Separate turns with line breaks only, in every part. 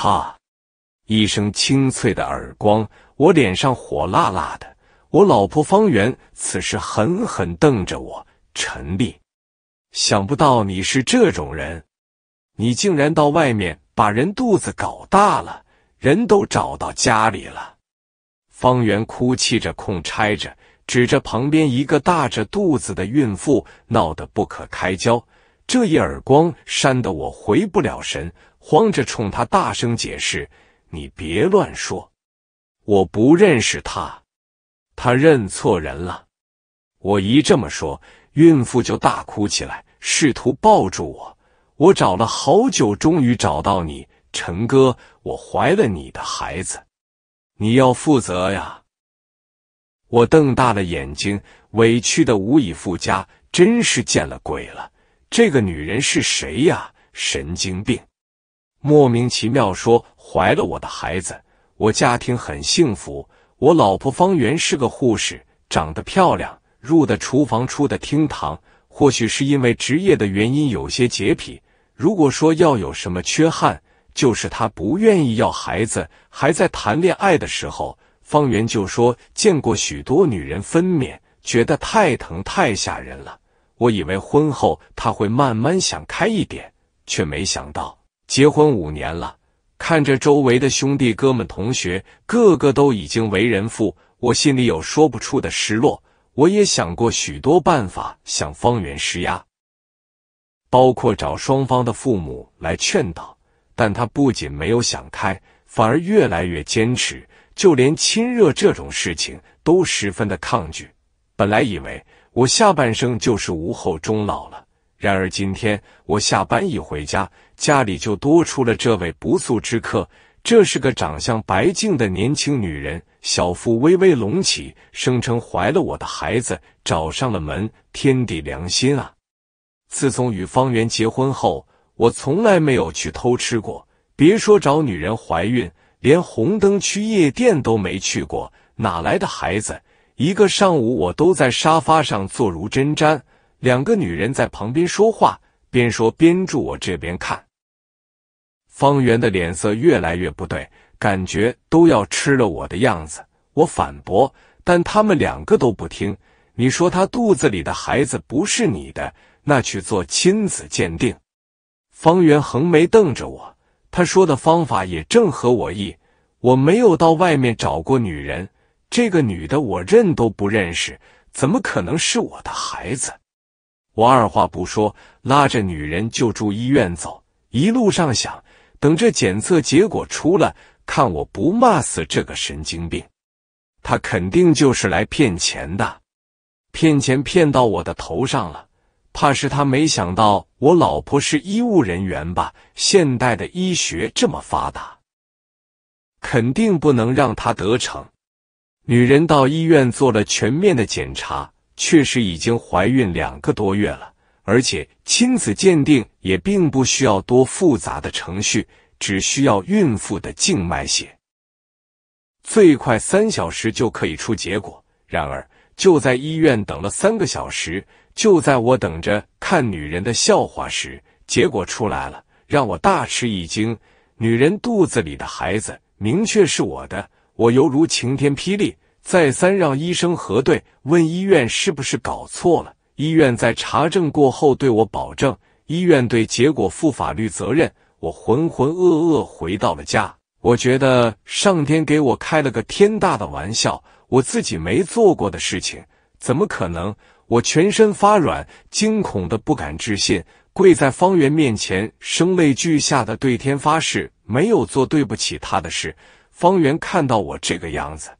啪！一声清脆的耳光，我脸上火辣辣的。我老婆方圆此时狠狠瞪着我：“陈丽，想不到你是这种人，你竟然到外面把人肚子搞大了，人都找到家里了。”方圆哭泣着，空拆着，指着旁边一个大着肚子的孕妇，闹得不可开交。这一耳光扇得我回不了神。慌着冲他大声解释：“你别乱说，我不认识他，他认错人了。”我一这么说，孕妇就大哭起来，试图抱住我。我找了好久，终于找到你，陈哥，我怀了你的孩子，你要负责呀！我瞪大了眼睛，委屈的无以复加，真是见了鬼了！这个女人是谁呀？神经病！莫名其妙说怀了我的孩子，我家庭很幸福，我老婆方圆是个护士，长得漂亮，入的厨房出的厅堂。或许是因为职业的原因，有些洁癖。如果说要有什么缺憾，就是他不愿意要孩子。还在谈恋爱的时候，方圆就说见过许多女人分娩，觉得太疼太吓人了。我以为婚后他会慢慢想开一点，却没想到。结婚五年了，看着周围的兄弟哥们、同学，个个都已经为人父，我心里有说不出的失落。我也想过许多办法向方圆施压，包括找双方的父母来劝导，但他不仅没有想开，反而越来越坚持，就连亲热这种事情都十分的抗拒。本来以为我下半生就是无后终老了。然而今天我下班一回家，家里就多出了这位不速之客。这是个长相白净的年轻女人，小腹微微隆起，声称怀了我的孩子，找上了门。天地良心啊！自从与方圆结婚后，我从来没有去偷吃过，别说找女人怀孕，连红灯区夜店都没去过，哪来的孩子？一个上午我都在沙发上坐如针毡。两个女人在旁边说话，边说边住我这边看。方圆的脸色越来越不对，感觉都要吃了我的样子。我反驳，但他们两个都不听。你说她肚子里的孩子不是你的，那去做亲子鉴定。方圆横眉瞪着我，他说的方法也正合我意。我没有到外面找过女人，这个女的我认都不认识，怎么可能是我的孩子？我二话不说，拉着女人就住医院走。一路上想，等这检测结果出了，看我不骂死这个神经病！他肯定就是来骗钱的，骗钱骗到我的头上了。怕是他没想到我老婆是医务人员吧？现代的医学这么发达，肯定不能让他得逞。女人到医院做了全面的检查。确实已经怀孕两个多月了，而且亲子鉴定也并不需要多复杂的程序，只需要孕妇的静脉血，最快三小时就可以出结果。然而，就在医院等了三个小时，就在我等着看女人的笑话时，结果出来了，让我大吃一惊。女人肚子里的孩子明确是我的，我犹如晴天霹雳。再三让医生核对，问医院是不是搞错了。医院在查证过后对我保证，医院对结果负法律责任。我浑浑噩噩回到了家，我觉得上天给我开了个天大的玩笑，我自己没做过的事情，怎么可能？我全身发软，惊恐的不敢置信，跪在方圆面前，声泪俱下的对天发誓，没有做对不起他的事。方圆看到我这个样子。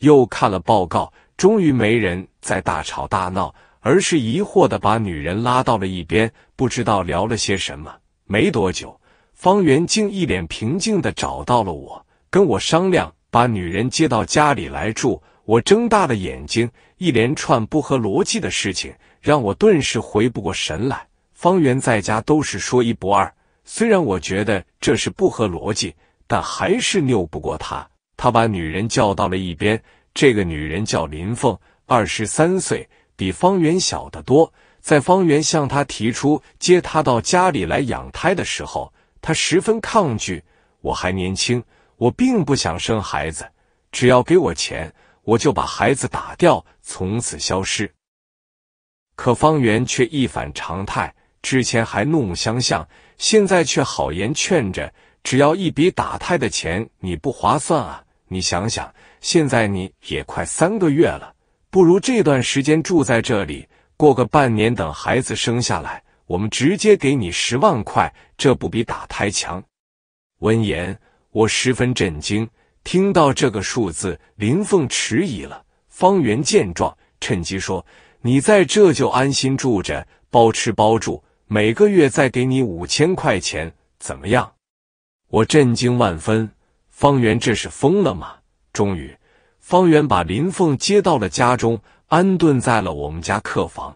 又看了报告，终于没人再大吵大闹，而是疑惑的把女人拉到了一边，不知道聊了些什么。没多久，方圆竟一脸平静的找到了我，跟我商量把女人接到家里来住。我睁大了眼睛，一连串不合逻辑的事情让我顿时回不过神来。方圆在家都是说一不二，虽然我觉得这是不合逻辑，但还是拗不过他。他把女人叫到了一边。这个女人叫林凤，二十三岁，比方圆小得多。在方圆向他提出接她到家里来养胎的时候，他十分抗拒：“我还年轻，我并不想生孩子。只要给我钱，我就把孩子打掉，从此消失。”可方圆却一反常态，之前还怒目相向，现在却好言劝着：“只要一笔打胎的钱，你不划算啊。”你想想，现在你也快三个月了，不如这段时间住在这里，过个半年，等孩子生下来，我们直接给你十万块，这不比打胎强？闻言，我十分震惊，听到这个数字，林凤迟疑了。方圆见状，趁机说：“你在这就安心住着，包吃包住，每个月再给你五千块钱，怎么样？”我震惊万分。方圆，这是疯了吗？终于，方圆把林凤接到了家中，安顿在了我们家客房。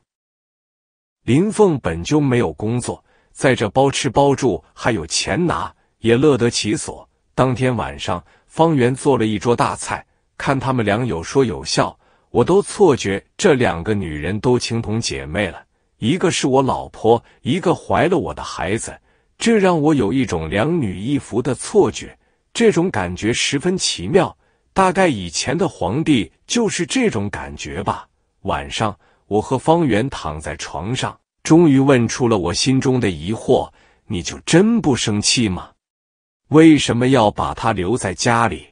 林凤本就没有工作，在这包吃包住还有钱拿，也乐得其所。当天晚上，方圆做了一桌大菜，看他们俩有说有笑，我都错觉这两个女人都情同姐妹了，一个是我老婆，一个怀了我的孩子，这让我有一种两女一夫的错觉。这种感觉十分奇妙，大概以前的皇帝就是这种感觉吧。晚上，我和方圆躺在床上，终于问出了我心中的疑惑：你就真不生气吗？为什么要把他留在家里？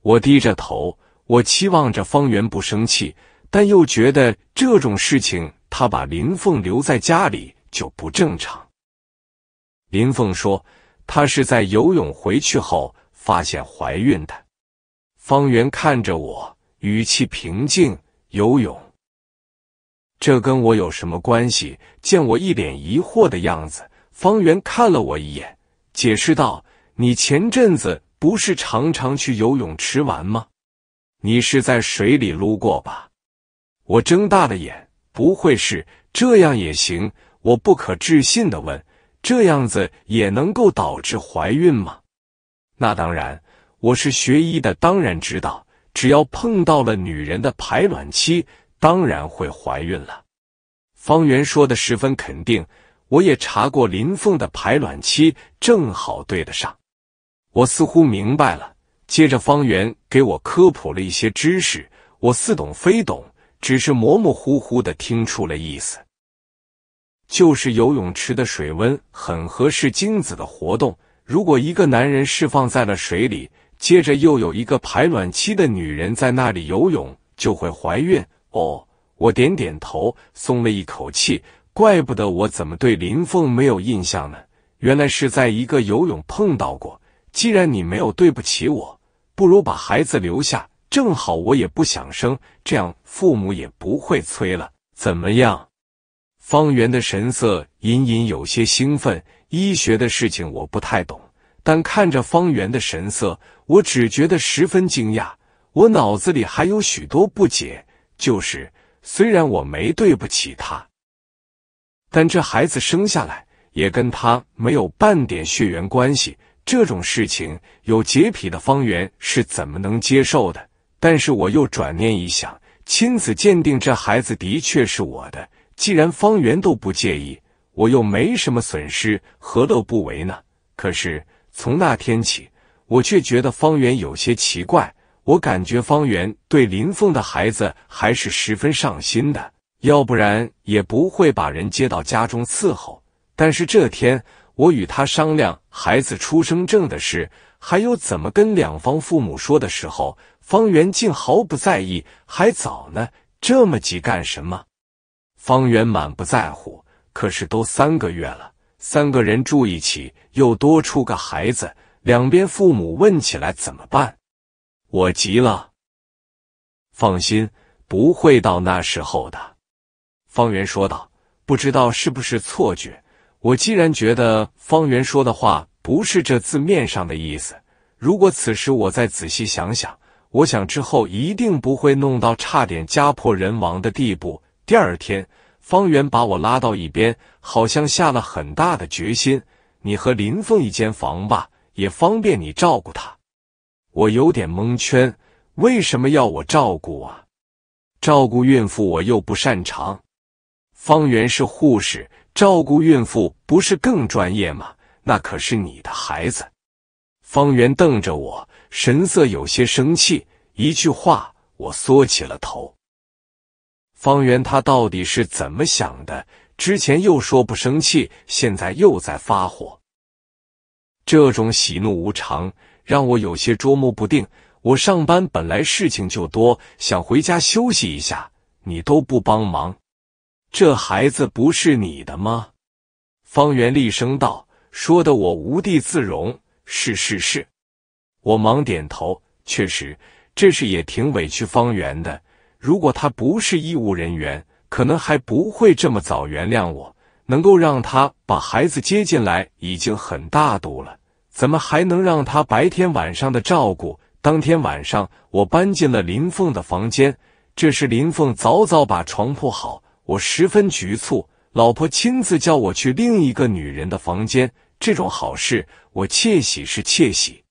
我低着头，我期望着方圆不生气，但又觉得这种事情，他把林凤留在家里就不正常。林凤说。他是在游泳回去后发现怀孕的。方圆看着我，语气平静：“游泳，这跟我有什么关系？”见我一脸疑惑的样子，方圆看了我一眼，解释道：“你前阵子不是常常去游泳池玩吗？你是在水里撸过吧？”我睁大了眼：“不会是这样也行？”我不可置信的问。这样子也能够导致怀孕吗？那当然，我是学医的，当然知道。只要碰到了女人的排卵期，当然会怀孕了。方圆说的十分肯定。我也查过林凤的排卵期，正好对得上。我似乎明白了。接着，方圆给我科普了一些知识，我似懂非懂，只是模模糊糊的听出了意思。就是游泳池的水温很合适精子的活动。如果一个男人释放在了水里，接着又有一个排卵期的女人在那里游泳，就会怀孕。哦，我点点头，松了一口气。怪不得我怎么对林凤没有印象呢？原来是在一个游泳碰到过。既然你没有对不起我，不如把孩子留下，正好我也不想生，这样父母也不会催了。怎么样？方圆的神色隐隐有些兴奋。医学的事情我不太懂，但看着方圆的神色，我只觉得十分惊讶。我脑子里还有许多不解，就是虽然我没对不起他，但这孩子生下来也跟他没有半点血缘关系，这种事情有洁癖的方圆是怎么能接受的？但是我又转念一想，亲子鉴定，这孩子的确是我的。既然方圆都不介意，我又没什么损失，何乐不为呢？可是从那天起，我却觉得方圆有些奇怪。我感觉方圆对林凤的孩子还是十分上心的，要不然也不会把人接到家中伺候。但是这天我与他商量孩子出生证的事，还有怎么跟两方父母说的时候，方圆竟毫不在意。还早呢，这么急干什么？方圆满不在乎，可是都三个月了，三个人住一起，又多出个孩子，两边父母问起来怎么办？我急了。放心，不会到那时候的。方圆说道。不知道是不是错觉，我既然觉得方圆说的话不是这字面上的意思，如果此时我再仔细想想，我想之后一定不会弄到差点家破人亡的地步。第二天，方圆把我拉到一边，好像下了很大的决心：“你和林凤一间房吧，也方便你照顾她。”我有点蒙圈，为什么要我照顾啊？照顾孕妇我又不擅长。方圆是护士，照顾孕妇不是更专业吗？那可是你的孩子。方圆瞪着我，神色有些生气。一句话，我缩起了头。方圆，他到底是怎么想的？之前又说不生气，现在又在发火，这种喜怒无常让我有些捉摸不定。我上班本来事情就多，想回家休息一下，你都不帮忙，这孩子不是你的吗？方圆厉声道：“说的我无地自容。”是是是，我忙点头，确实这事也挺委屈方圆的。如果他不是医务人员，可能还不会这么早原谅我。能够让他把孩子接进来，已经很大度了。怎么还能让他白天晚上的照顾？当天晚上，我搬进了林凤的房间。这时，林凤早早把床铺好，我十分局促。老婆亲自叫我去另一个女人的房间。这种好事，我窃喜是窃喜，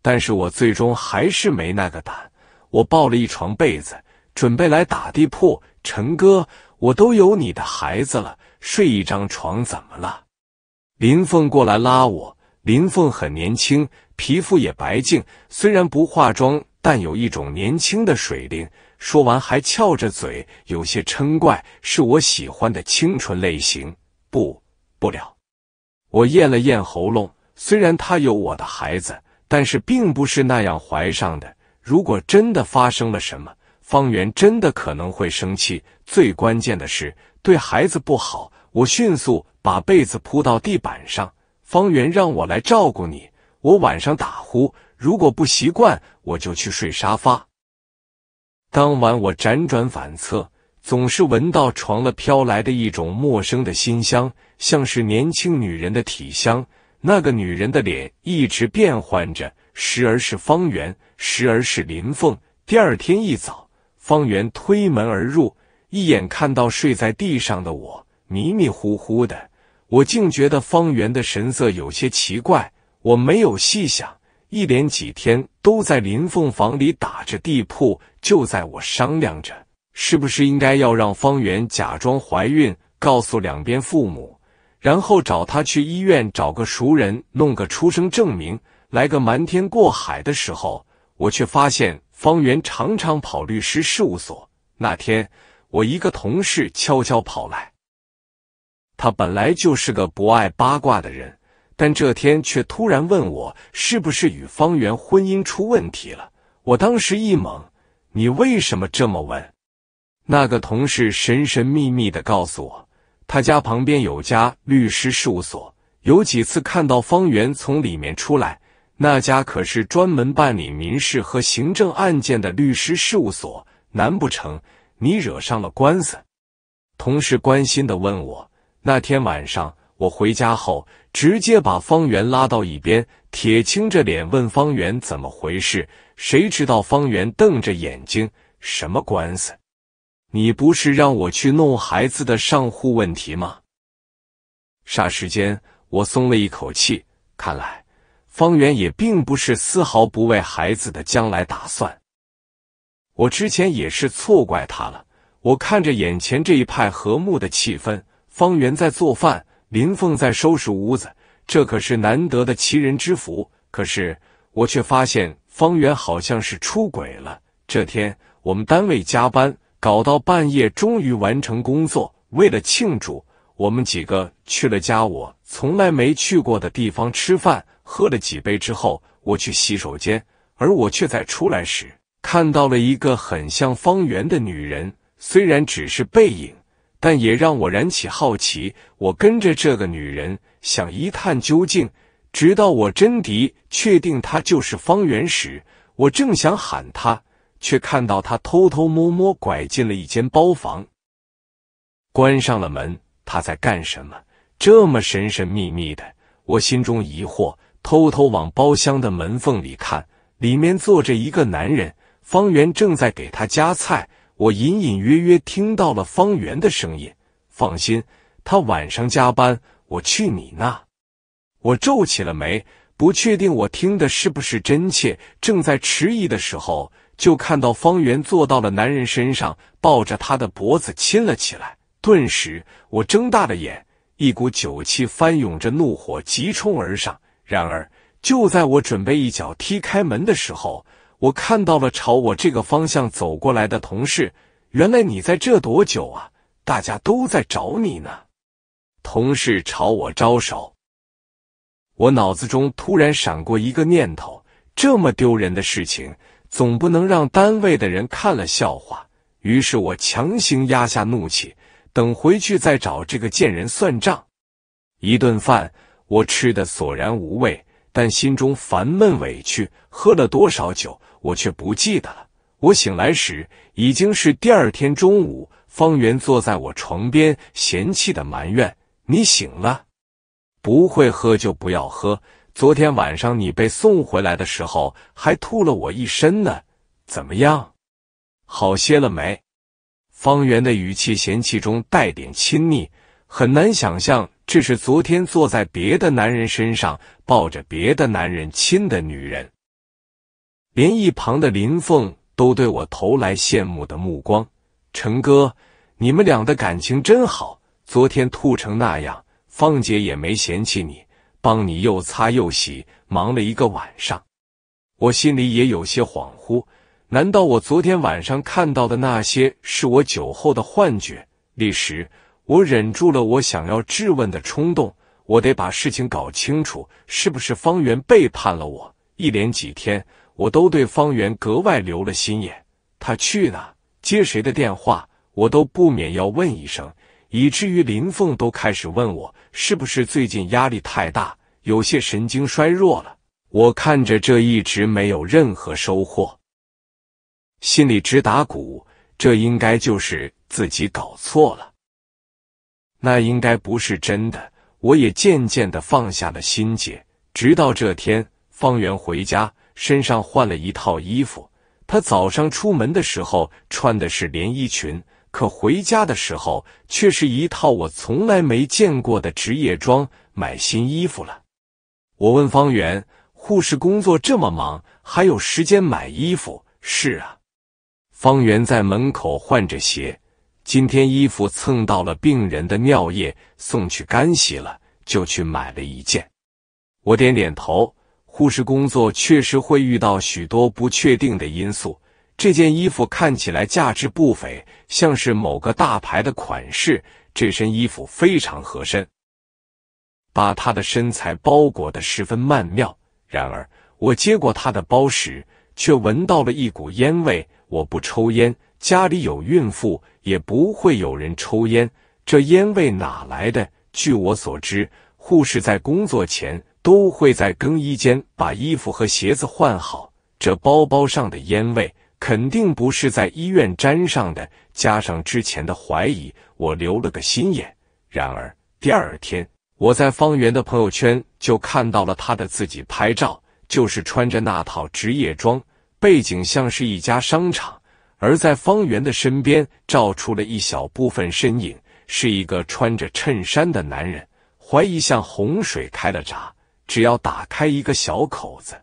但是我最终还是没那个胆。我抱了一床被子，准备来打地铺。陈哥，我都有你的孩子了，睡一张床怎么了？林凤过来拉我。林凤很年轻，皮肤也白净，虽然不化妆，但有一种年轻的水灵。说完还翘着嘴，有些嗔怪，是我喜欢的清纯类型。不不了，我咽了咽喉咙。虽然她有我的孩子，但是并不是那样怀上的。如果真的发生了什么，方圆真的可能会生气。最关键的是对孩子不好。我迅速把被子铺到地板上。方圆让我来照顾你。我晚上打呼，如果不习惯，我就去睡沙发。当晚我辗转反侧，总是闻到床了飘来的一种陌生的馨香，像是年轻女人的体香。那个女人的脸一直变换着，时而是方圆。时而是林凤。第二天一早，方圆推门而入，一眼看到睡在地上的我，迷迷糊糊的，我竟觉得方圆的神色有些奇怪。我没有细想，一连几天都在林凤房里打着地铺。就在我商量着，是不是应该要让方圆假装怀孕，告诉两边父母，然后找他去医院找个熟人，弄个出生证明，来个瞒天过海的时候。我却发现，方圆常常跑律师事务所。那天，我一个同事悄悄跑来。他本来就是个不爱八卦的人，但这天却突然问我：“是不是与方圆婚姻出问题了？”我当时一懵：“你为什么这么问？”那个同事神神秘秘的告诉我：“他家旁边有家律师事务所，有几次看到方圆从里面出来。”那家可是专门办理民事和行政案件的律师事务所，难不成你惹上了官司？同事关心的问我。那天晚上我回家后，直接把方圆拉到一边，铁青着脸问方圆怎么回事。谁知道方圆瞪着眼睛：“什么官司？你不是让我去弄孩子的上户问题吗？”霎时间，我松了一口气，看来。方圆也并不是丝毫不为孩子的将来打算。我之前也是错怪他了。我看着眼前这一派和睦的气氛，方圆在做饭，林凤在收拾屋子，这可是难得的齐人之福。可是我却发现，方圆好像是出轨了。这天我们单位加班，搞到半夜，终于完成工作。为了庆祝，我们几个去了家我从来没去过的地方吃饭。喝了几杯之后，我去洗手间，而我却在出来时看到了一个很像方圆的女人。虽然只是背影，但也让我燃起好奇。我跟着这个女人，想一探究竟。直到我真的确定她就是方圆时，我正想喊她，却看到她偷偷摸摸拐进了一间包房，关上了门。她在干什么？这么神神秘秘的，我心中疑惑。偷偷往包厢的门缝里看，里面坐着一个男人，方圆正在给他夹菜。我隐隐约约听到了方圆的声音：“放心，他晚上加班，我去你那。”我皱起了眉，不确定我听的是不是真切。正在迟疑的时候，就看到方圆坐到了男人身上，抱着他的脖子亲了起来。顿时，我睁大了眼，一股酒气翻涌着，怒火急冲而上。然而，就在我准备一脚踢开门的时候，我看到了朝我这个方向走过来的同事。原来你在这多久啊？大家都在找你呢。同事朝我招手。我脑子中突然闪过一个念头：这么丢人的事情，总不能让单位的人看了笑话。于是我强行压下怒气，等回去再找这个贱人算账。一顿饭。我吃的索然无味，但心中烦闷委屈。喝了多少酒，我却不记得了。我醒来时已经是第二天中午。方圆坐在我床边，嫌弃的埋怨：“你醒了？不会喝就不要喝。昨天晚上你被送回来的时候，还吐了我一身呢。怎么样？好些了没？”方圆的语气嫌弃中带点亲昵，很难想象。这是昨天坐在别的男人身上，抱着别的男人亲的女人，连一旁的林凤都对我投来羡慕的目光。陈哥，你们俩的感情真好。昨天吐成那样，芳姐也没嫌弃你，帮你又擦又洗，忙了一个晚上。我心里也有些恍惚，难道我昨天晚上看到的那些是我酒后的幻觉？历时。我忍住了我想要质问的冲动，我得把事情搞清楚，是不是方圆背叛了我？一连几天，我都对方圆格外留了心眼，他去哪接谁的电话，我都不免要问一声，以至于林凤都开始问我是不是最近压力太大，有些神经衰弱了。我看着这一直没有任何收获，心里直打鼓，这应该就是自己搞错了。那应该不是真的，我也渐渐的放下了心结。直到这天，方圆回家，身上换了一套衣服。他早上出门的时候穿的是连衣裙，可回家的时候却是一套我从来没见过的职业装。买新衣服了？我问方圆。护士工作这么忙，还有时间买衣服？是啊。方圆在门口换着鞋。今天衣服蹭到了病人的尿液，送去干洗了，就去买了一件。我点点头，护士工作确实会遇到许多不确定的因素。这件衣服看起来价值不菲，像是某个大牌的款式。这身衣服非常合身，把他的身材包裹的十分曼妙。然而，我接过他的包时，却闻到了一股烟味。我不抽烟。家里有孕妇，也不会有人抽烟，这烟味哪来的？据我所知，护士在工作前都会在更衣间把衣服和鞋子换好，这包包上的烟味肯定不是在医院沾上的。加上之前的怀疑，我留了个心眼。然而第二天，我在方圆的朋友圈就看到了他的自己拍照，就是穿着那套职业装，背景像是一家商场。而在方圆的身边照出了一小部分身影，是一个穿着衬衫的男人。怀疑像洪水开了闸，只要打开一个小口子，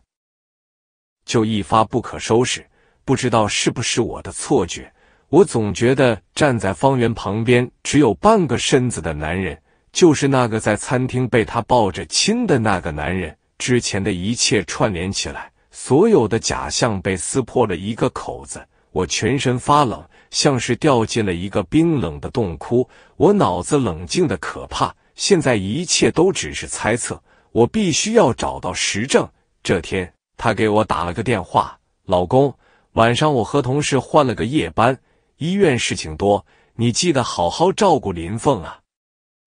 就一发不可收拾。不知道是不是我的错觉，我总觉得站在方圆旁边只有半个身子的男人，就是那个在餐厅被他抱着亲的那个男人。之前的一切串联起来，所有的假象被撕破了一个口子。我全身发冷，像是掉进了一个冰冷的洞窟。我脑子冷静的可怕，现在一切都只是猜测。我必须要找到实证。这天，他给我打了个电话：“老公，晚上我和同事换了个夜班，医院事情多，你记得好好照顾林凤啊。”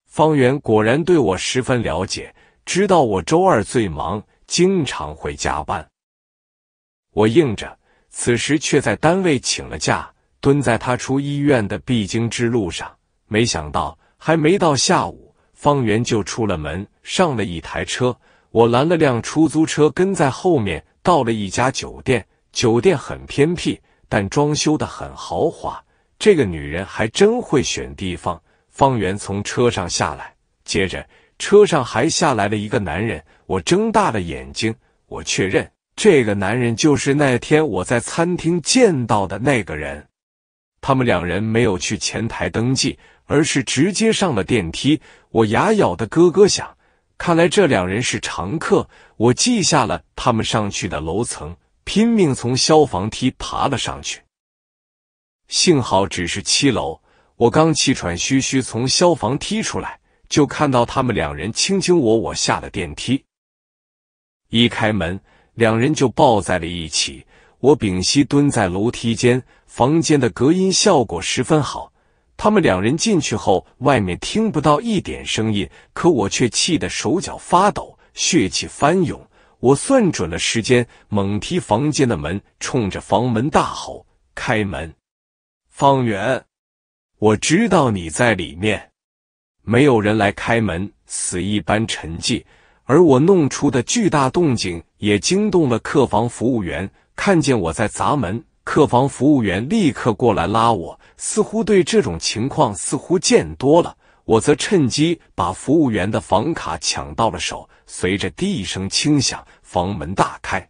方圆果然对我十分了解，知道我周二最忙，经常会加班。我应着。此时却在单位请了假，蹲在他出医院的必经之路上。没想到还没到下午，方圆就出了门，上了一台车。我拦了辆出租车，跟在后面。到了一家酒店，酒店很偏僻，但装修的很豪华。这个女人还真会选地方。方圆从车上下来，接着车上还下来了一个男人。我睁大了眼睛，我确认。这个男人就是那天我在餐厅见到的那个人。他们两人没有去前台登记，而是直接上了电梯。我牙咬得咯咯响，看来这两人是常客。我记下了他们上去的楼层，拼命从消防梯爬了上去。幸好只是七楼。我刚气喘吁吁从消防梯出来，就看到他们两人卿卿我我下了电梯。一开门。两人就抱在了一起，我屏息蹲在楼梯间，房间的隔音效果十分好。他们两人进去后，外面听不到一点声音，可我却气得手脚发抖，血气翻涌。我算准了时间，猛踢房间的门，冲着房门大吼：“开门，方圆，我知道你在里面！”没有人来开门，死一般沉寂。而我弄出的巨大动静也惊动了客房服务员，看见我在砸门，客房服务员立刻过来拉我，似乎对这种情况似乎见多了。我则趁机把服务员的房卡抢到了手，随着“滴”一声轻响，房门大开，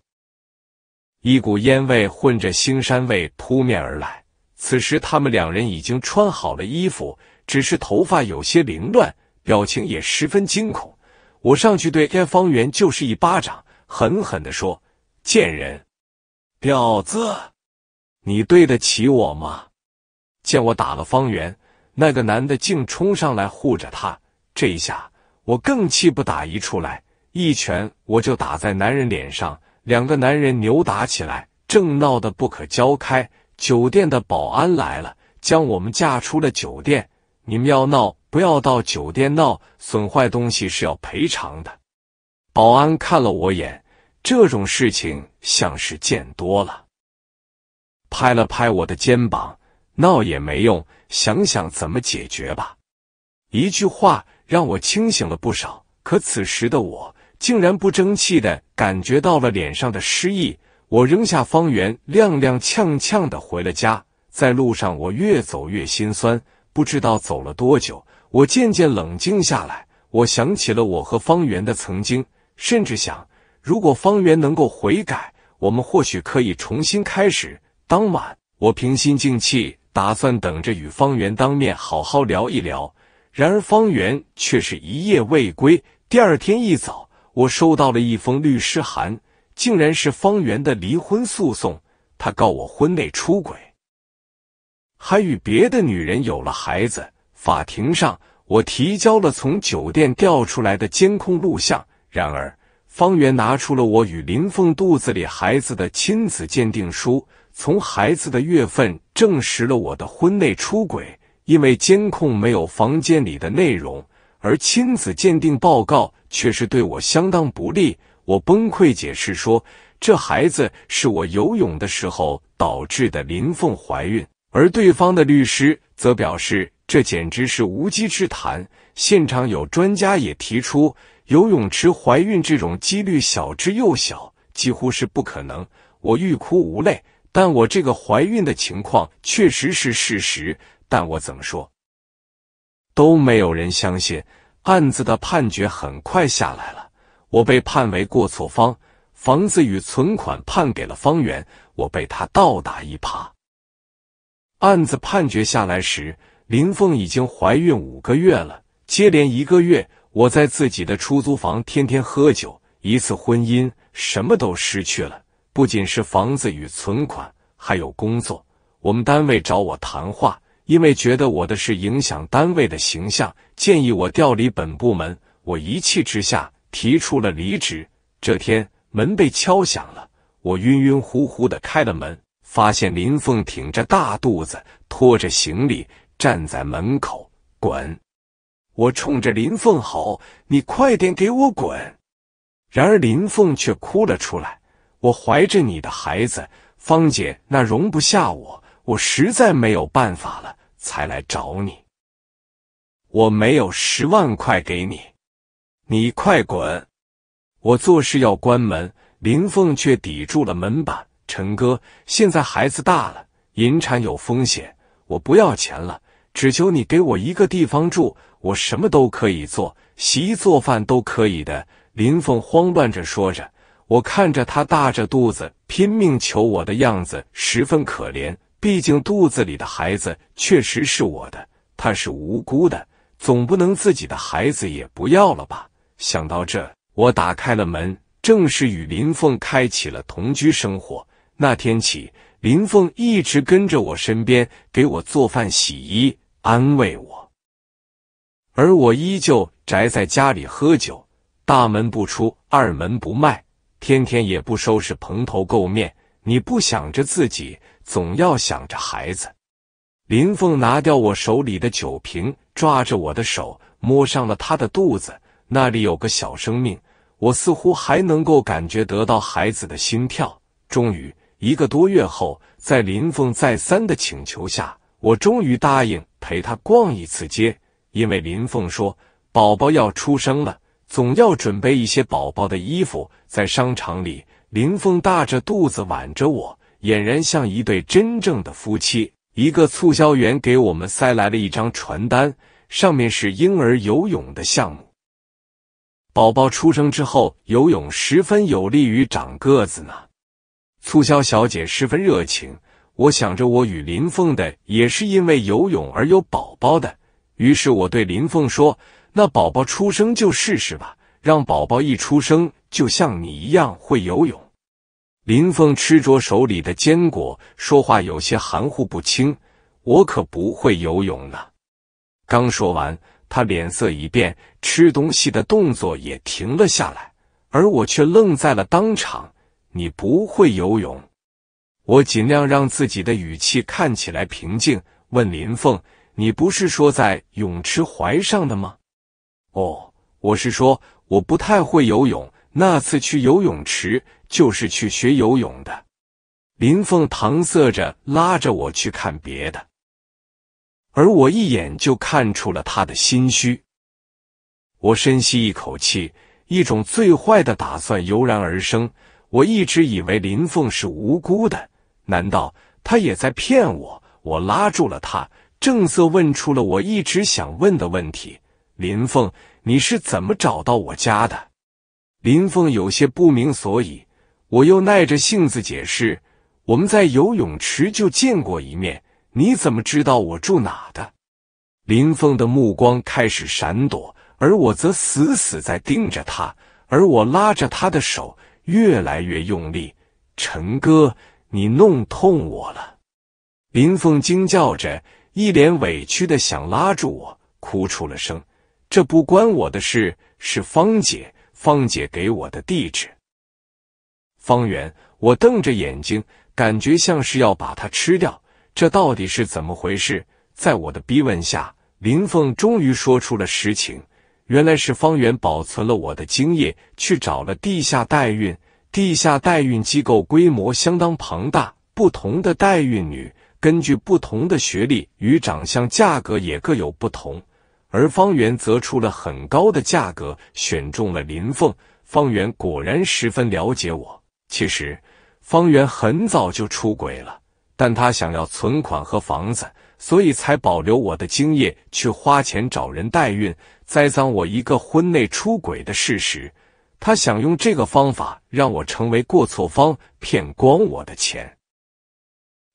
一股烟味混着腥膻味扑面而来。此时，他们两人已经穿好了衣服，只是头发有些凌乱，表情也十分惊恐。我上去对该方圆就是一巴掌，狠狠的说：“贱人，婊子，你对得起我吗？”见我打了方圆，那个男的竟冲上来护着他，这一下我更气不打一处来，一拳我就打在男人脸上，两个男人扭打起来，正闹得不可交开，酒店的保安来了，将我们架出了酒店。你们要闹？不要到酒店闹，损坏东西是要赔偿的。保安看了我眼，这种事情像是见多了，拍了拍我的肩膀，闹也没用，想想怎么解决吧。一句话让我清醒了不少，可此时的我竟然不争气的感觉到了脸上的失意。我扔下方圆，踉踉跄跄的回了家。在路上，我越走越心酸，不知道走了多久。我渐渐冷静下来，我想起了我和方圆的曾经，甚至想，如果方圆能够悔改，我们或许可以重新开始。当晚，我平心静气，打算等着与方圆当面好好聊一聊。然而，方圆却是一夜未归。第二天一早，我收到了一封律师函，竟然是方圆的离婚诉讼，他告我婚内出轨，还与别的女人有了孩子。法庭上，我提交了从酒店调出来的监控录像。然而，方圆拿出了我与林凤肚子里孩子的亲子鉴定书，从孩子的月份证实了我的婚内出轨。因为监控没有房间里的内容，而亲子鉴定报告却是对我相当不利。我崩溃，解释说这孩子是我游泳的时候导致的林凤怀孕。而对方的律师则表示。这简直是无稽之谈！现场有专家也提出，游泳池怀孕这种几率小之又小，几乎是不可能。我欲哭无泪，但我这个怀孕的情况确实是事实。但我怎么说都没有人相信。案子的判决很快下来了，我被判为过错方，房子与存款判给了方圆，我被他倒打一耙。案子判决下来时。林凤已经怀孕五个月了，接连一个月，我在自己的出租房天天喝酒。一次婚姻，什么都失去了，不仅是房子与存款，还有工作。我们单位找我谈话，因为觉得我的事影响单位的形象，建议我调离本部门。我一气之下提出了离职。这天门被敲响了，我晕晕乎乎的开了门，发现林凤挺着大肚子，拖着行李。站在门口，滚！我冲着林凤吼：“你快点给我滚！”然而林凤却哭了出来：“我怀着你的孩子，芳姐那容不下我，我实在没有办法了，才来找你。我没有十万块给你，你快滚！我做事要关门，林凤却抵住了门板。陈哥，现在孩子大了，引产有风险，我不要钱了。”只求你给我一个地方住，我什么都可以做，洗衣做饭都可以的。林凤慌乱着说着，我看着她大着肚子拼命求我的样子，十分可怜。毕竟肚子里的孩子确实是我的，她是无辜的，总不能自己的孩子也不要了吧？想到这，我打开了门，正式与林凤开启了同居生活。那天起，林凤一直跟着我身边，给我做饭洗衣。安慰我，而我依旧宅在家里喝酒，大门不出，二门不迈，天天也不收拾，蓬头垢面。你不想着自己，总要想着孩子。林凤拿掉我手里的酒瓶，抓着我的手，摸上了她的肚子，那里有个小生命，我似乎还能够感觉得到孩子的心跳。终于，一个多月后，在林凤再三的请求下。我终于答应陪她逛一次街，因为林凤说宝宝要出生了，总要准备一些宝宝的衣服。在商场里，林凤大着肚子挽着我，俨然像一对真正的夫妻。一个促销员给我们塞来了一张传单，上面是婴儿游泳的项目，宝宝出生之后游泳十分有利于长个子呢。促销小姐十分热情。我想着我与林凤的也是因为游泳而有宝宝的，于是我对林凤说：“那宝宝出生就试试吧，让宝宝一出生就像你一样会游泳。”林凤吃着手里的坚果，说话有些含糊不清：“我可不会游泳呢。”刚说完，他脸色一变，吃东西的动作也停了下来，而我却愣在了当场：“你不会游泳？”我尽量让自己的语气看起来平静，问林凤：“你不是说在泳池怀上的吗？”“哦，我是说我不太会游泳，那次去游泳池就是去学游泳的。”林凤搪塞着，拉着我去看别的，而我一眼就看出了他的心虚。我深吸一口气，一种最坏的打算油然而生。我一直以为林凤是无辜的。难道他也在骗我？我拉住了他，正色问出了我一直想问的问题：“林凤，你是怎么找到我家的？”林凤有些不明所以，我又耐着性子解释：“我们在游泳池就见过一面，你怎么知道我住哪的？”林凤的目光开始闪躲，而我则死死在盯着他，而我拉着他的手越来越用力。陈哥。你弄痛我了！林凤惊叫着，一脸委屈的想拉住我，哭出了声。这不关我的事，是方姐，方姐给我的地址。方圆，我瞪着眼睛，感觉像是要把它吃掉。这到底是怎么回事？在我的逼问下，林凤终于说出了实情：原来是方圆保存了我的精液，去找了地下代孕。地下代孕机构规模相当庞大，不同的代孕女根据不同的学历与长相，价格也各有不同。而方圆则出了很高的价格，选中了林凤。方圆果然十分了解我。其实，方圆很早就出轨了，但他想要存款和房子，所以才保留我的经验，去花钱找人代孕，栽赃我一个婚内出轨的事实。他想用这个方法让我成为过错方，骗光我的钱。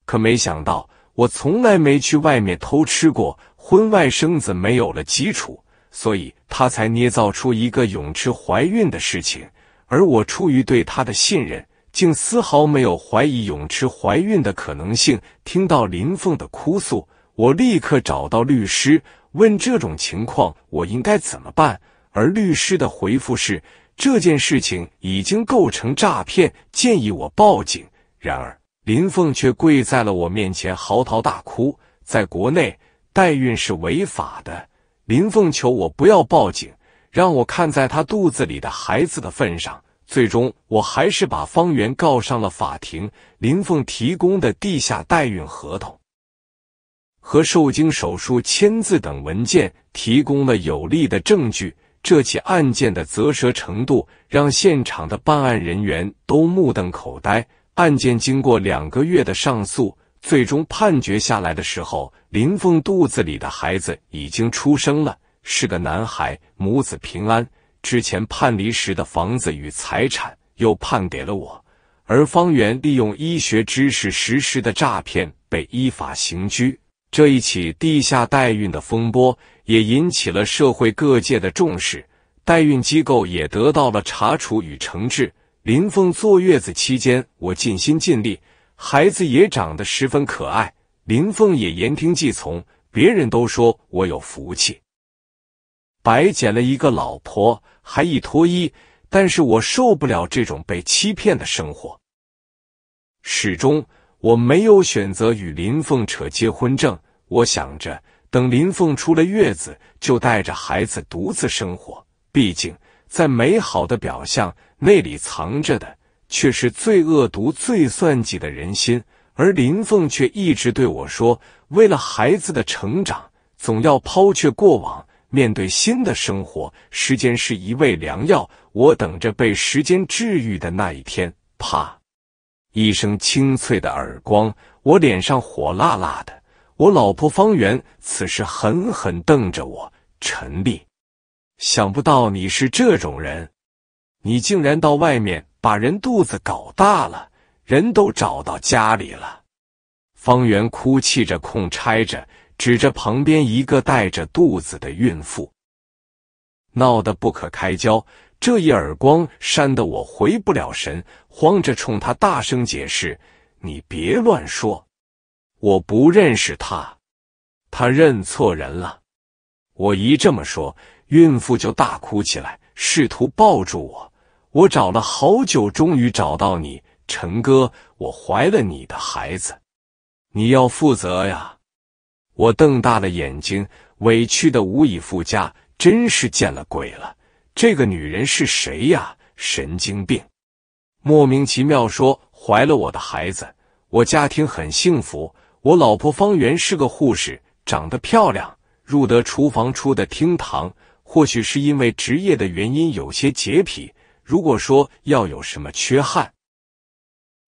可没想到，我从来没去外面偷吃过，婚外生子没有了基础，所以他才捏造出一个泳池怀孕的事情。而我出于对他的信任，竟丝毫没有怀疑泳池怀孕的可能性。听到林凤的哭诉，我立刻找到律师，问这种情况我应该怎么办。而律师的回复是。这件事情已经构成诈骗，建议我报警。然而，林凤却跪在了我面前，嚎啕大哭。在国内，代孕是违法的。林凤求我不要报警，让我看在她肚子里的孩子的份上。最终，我还是把方圆告上了法庭。林凤提供的地下代孕合同和受精手术签字等文件，提供了有力的证据。这起案件的折舌程度，让现场的办案人员都目瞪口呆。案件经过两个月的上诉，最终判决下来的时候，林凤肚子里的孩子已经出生了，是个男孩，母子平安。之前判离时的房子与财产又判给了我，而方圆利用医学知识实施的诈骗被依法刑拘。这一起地下代孕的风波也引起了社会各界的重视，代孕机构也得到了查处与惩治。林凤坐月子期间，我尽心尽力，孩子也长得十分可爱。林凤也言听计从，别人都说我有福气，白捡了一个老婆，还一脱衣。但是我受不了这种被欺骗的生活，始终我没有选择与林凤扯结婚证。我想着，等林凤出了月子，就带着孩子独自生活。毕竟，在美好的表象内里藏着的，却是最恶毒、最算计的人心。而林凤却一直对我说：“为了孩子的成长，总要抛却过往，面对新的生活。”时间是一味良药，我等着被时间治愈的那一天。啪！一声清脆的耳光，我脸上火辣辣的。我老婆方圆此时狠狠瞪着我，陈丽，想不到你是这种人，你竟然到外面把人肚子搞大了，人都找到家里了。方圆哭泣着空拆着，指着旁边一个带着肚子的孕妇，闹得不可开交。这一耳光扇得我回不了神，慌着冲他大声解释：“你别乱说。”我不认识他，他认错人了。我一这么说，孕妇就大哭起来，试图抱住我。我找了好久，终于找到你，陈哥，我怀了你的孩子，你要负责呀！我瞪大了眼睛，委屈的无以复加，真是见了鬼了！这个女人是谁呀？神经病！莫名其妙说怀了我的孩子，我家庭很幸福。我老婆方圆是个护士，长得漂亮，入得厨房，出得厅堂。或许是因为职业的原因，有些洁癖。如果说要有什么缺憾，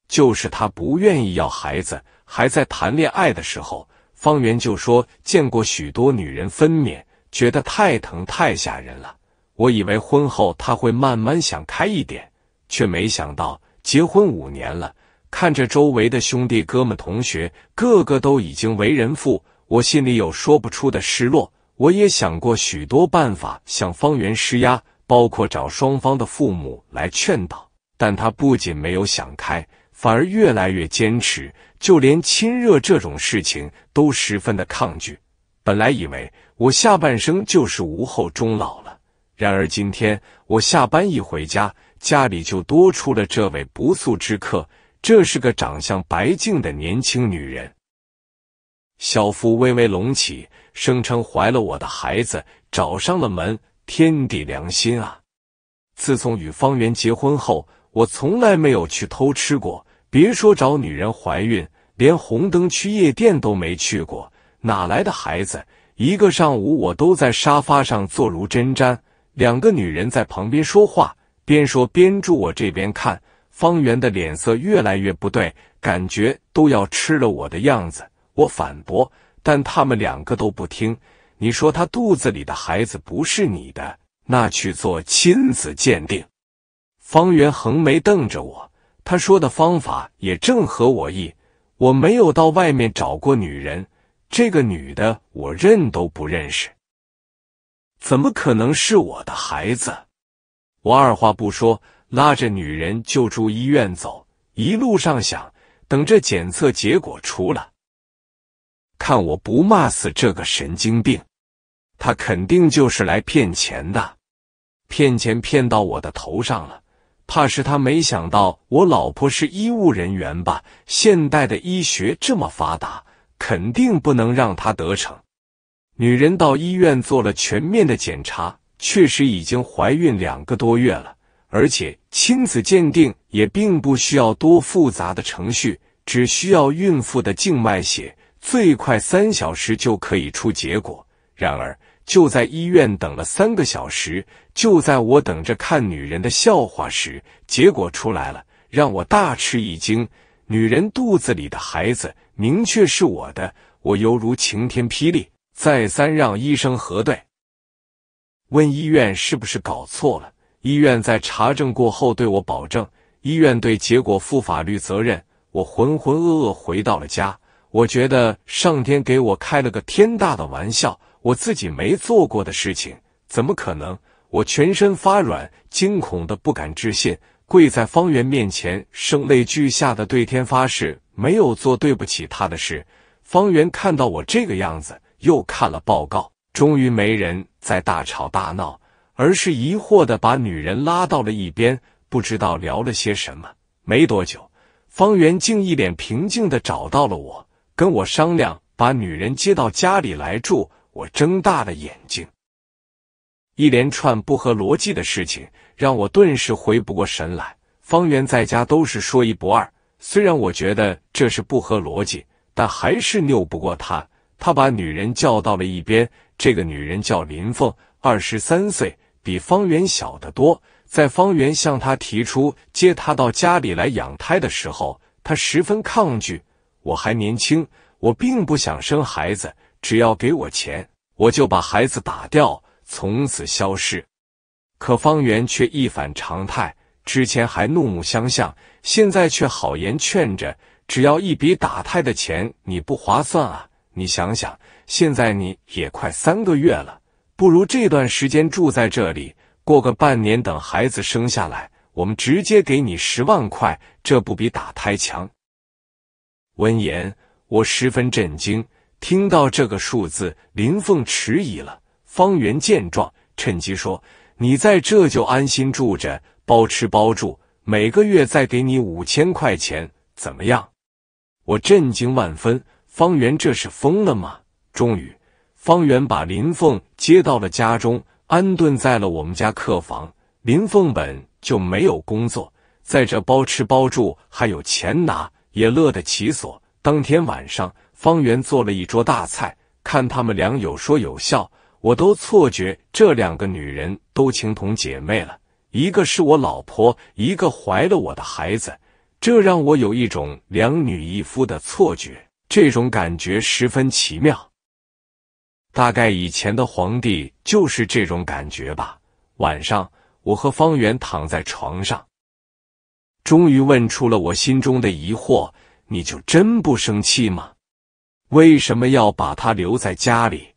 就是她不愿意要孩子。还在谈恋爱的时候，方圆就说见过许多女人分娩，觉得太疼太吓人了。我以为婚后她会慢慢想开一点，却没想到结婚五年了。看着周围的兄弟、哥们、同学，个个都已经为人父，我心里有说不出的失落。我也想过许多办法向方圆施压，包括找双方的父母来劝导，但他不仅没有想开，反而越来越坚持，就连亲热这种事情都十分的抗拒。本来以为我下半生就是无后终老了，然而今天我下班一回家，家里就多出了这位不速之客。这是个长相白净的年轻女人，小腹微微隆起，声称怀了我的孩子，找上了门。天地良心啊！自从与方圆结婚后，我从来没有去偷吃过，别说找女人怀孕，连红灯区夜店都没去过，哪来的孩子？一个上午我都在沙发上坐如针毡，两个女人在旁边说话，边说边住我这边看。方圆的脸色越来越不对，感觉都要吃了我的样子。我反驳，但他们两个都不听。你说他肚子里的孩子不是你的，那去做亲子鉴定。方圆横眉瞪着我，他说的方法也正合我意。我没有到外面找过女人，这个女的我认都不认识，怎么可能是我的孩子？我二话不说。拉着女人就住医院走，一路上想，等这检测结果出了，看我不骂死这个神经病！他肯定就是来骗钱的，骗钱骗到我的头上了，怕是他没想到我老婆是医务人员吧？现代的医学这么发达，肯定不能让他得逞。女人到医院做了全面的检查，确实已经怀孕两个多月了。而且亲子鉴定也并不需要多复杂的程序，只需要孕妇的静脉血，最快三小时就可以出结果。然而，就在医院等了三个小时，就在我等着看女人的笑话时，结果出来了，让我大吃一惊。女人肚子里的孩子明确是我的，我犹如晴天霹雳，再三让医生核对，问医院是不是搞错了。医院在查证过后对我保证，医院对结果负法律责任。我浑浑噩噩回到了家，我觉得上天给我开了个天大的玩笑，我自己没做过的事情怎么可能？我全身发软，惊恐的不敢置信，跪在方圆面前，声泪俱下的对天发誓，没有做对不起他的事。方圆看到我这个样子，又看了报告，终于没人再大吵大闹。而是疑惑的把女人拉到了一边，不知道聊了些什么。没多久，方圆竟一脸平静的找到了我，跟我商量把女人接到家里来住。我睁大了眼睛，一连串不合逻辑的事情让我顿时回不过神来。方圆在家都是说一不二，虽然我觉得这是不合逻辑，但还是拗不过他。他把女人叫到了一边，这个女人叫林凤，二十三岁。比方圆小得多。在方圆向他提出接他到家里来养胎的时候，他十分抗拒。我还年轻，我并不想生孩子。只要给我钱，我就把孩子打掉，从此消失。可方圆却一反常态，之前还怒目相向，现在却好言劝着：“只要一笔打胎的钱，你不划算啊！你想想，现在你也快三个月了。”不如这段时间住在这里，过个半年，等孩子生下来，我们直接给你十万块，这不比打胎强？闻言，我十分震惊，听到这个数字，林凤迟疑了。方圆见状，趁机说：“你在这就安心住着，包吃包住，每个月再给你五千块钱，怎么样？”我震惊万分，方圆这是疯了吗？终于。方圆把林凤接到了家中，安顿在了我们家客房。林凤本就没有工作，在这包吃包住，还有钱拿，也乐得其所。当天晚上，方圆做了一桌大菜，看他们俩有说有笑，我都错觉这两个女人都情同姐妹了。一个是我老婆，一个怀了我的孩子，这让我有一种两女一夫的错觉。这种感觉十分奇妙。大概以前的皇帝就是这种感觉吧。晚上，我和方圆躺在床上，终于问出了我心中的疑惑：你就真不生气吗？为什么要把她留在家里？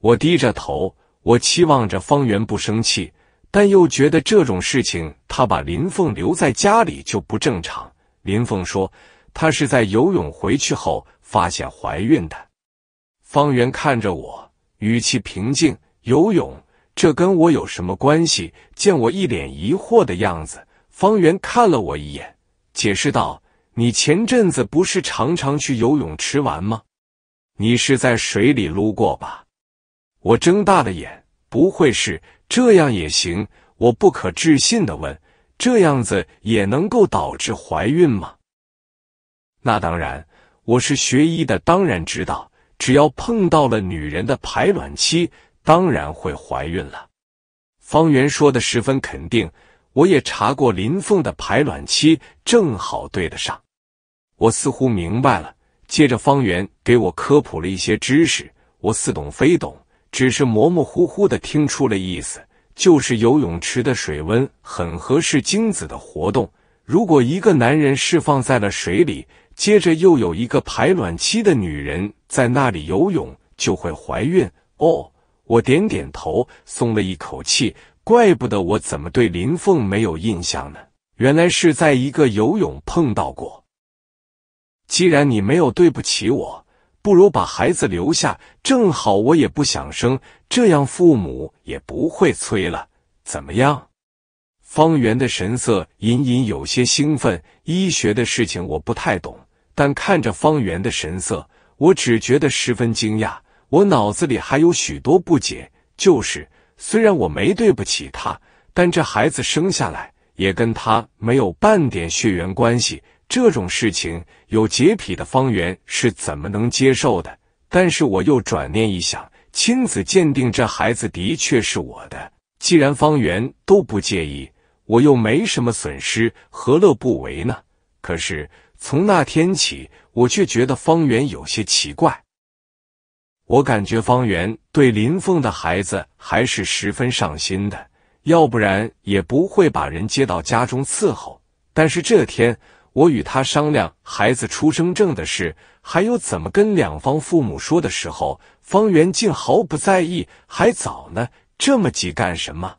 我低着头，我期望着方圆不生气，但又觉得这种事情，他把林凤留在家里就不正常。林凤说，她是在游泳回去后发现怀孕的。方圆看着我，语气平静：“游泳，这跟我有什么关系？”见我一脸疑惑的样子，方圆看了我一眼，解释道：“你前阵子不是常常去游泳池玩吗？你是在水里撸过吧？”我睁大了眼：“不会是这样也行？”我不可置信的问：“这样子也能够导致怀孕吗？”“那当然，我是学医的，当然知道。”只要碰到了女人的排卵期，当然会怀孕了。方圆说的十分肯定，我也查过林凤的排卵期，正好对得上。我似乎明白了，接着方圆给我科普了一些知识，我似懂非懂，只是模模糊糊的听出了意思，就是游泳池的水温很合适精子的活动，如果一个男人释放在了水里。接着又有一个排卵期的女人在那里游泳就会怀孕哦，我点点头，松了一口气。怪不得我怎么对林凤没有印象呢？原来是在一个游泳碰到过。既然你没有对不起我，不如把孩子留下，正好我也不想生，这样父母也不会催了。怎么样？方圆的神色隐隐有些兴奋。医学的事情我不太懂。但看着方圆的神色，我只觉得十分惊讶。我脑子里还有许多不解，就是虽然我没对不起他，但这孩子生下来也跟他没有半点血缘关系，这种事情有洁癖的方圆是怎么能接受的？但是我又转念一想，亲子鉴定这孩子的确是我的，既然方圆都不介意，我又没什么损失，何乐不为呢？可是。从那天起，我却觉得方圆有些奇怪。我感觉方圆对林凤的孩子还是十分上心的，要不然也不会把人接到家中伺候。但是这天，我与他商量孩子出生证的事，还有怎么跟两方父母说的时候，方圆竟毫不在意。还早呢，这么急干什么？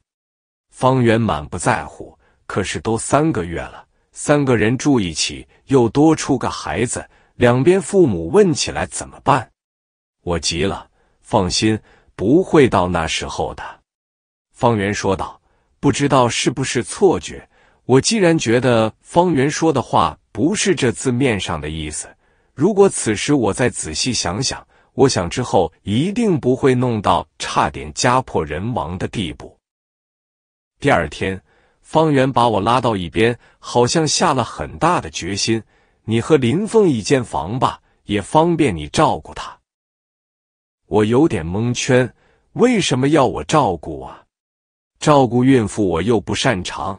方圆满不在乎。可是都三个月了，三个人住一起。又多出个孩子，两边父母问起来怎么办？我急了。放心，不会到那时候的。方圆说道。不知道是不是错觉，我既然觉得方圆说的话不是这字面上的意思，如果此时我再仔细想想，我想之后一定不会弄到差点家破人亡的地步。第二天。方圆把我拉到一边，好像下了很大的决心：“你和林凤一间房吧，也方便你照顾她。”我有点蒙圈，为什么要我照顾啊？照顾孕妇我又不擅长。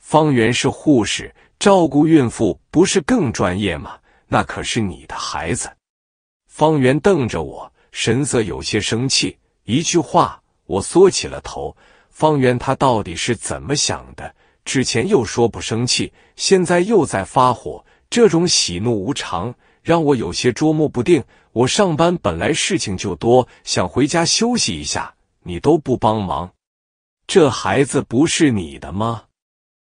方圆是护士，照顾孕妇不是更专业吗？那可是你的孩子。方圆瞪着我，神色有些生气。一句话，我缩起了头。方圆，他到底是怎么想的？之前又说不生气，现在又在发火，这种喜怒无常让我有些捉摸不定。我上班本来事情就多，想回家休息一下，你都不帮忙，这孩子不是你的吗？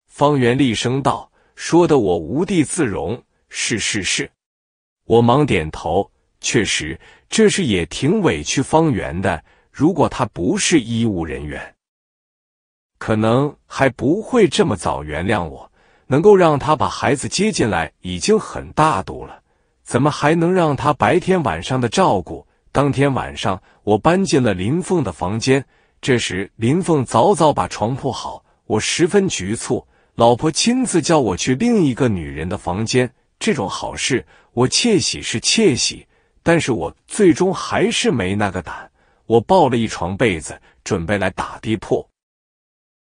方圆厉声道：“说的我无地自容。”是是是，我忙点头，确实这事也挺委屈方圆的。如果他不是医务人员。可能还不会这么早原谅我，能够让他把孩子接进来已经很大度了。怎么还能让他白天晚上的照顾？当天晚上，我搬进了林凤的房间。这时，林凤早早把床铺好，我十分局促。老婆亲自叫我去另一个女人的房间。这种好事，我窃喜是窃喜，但是我最终还是没那个胆。我抱了一床被子，准备来打地铺。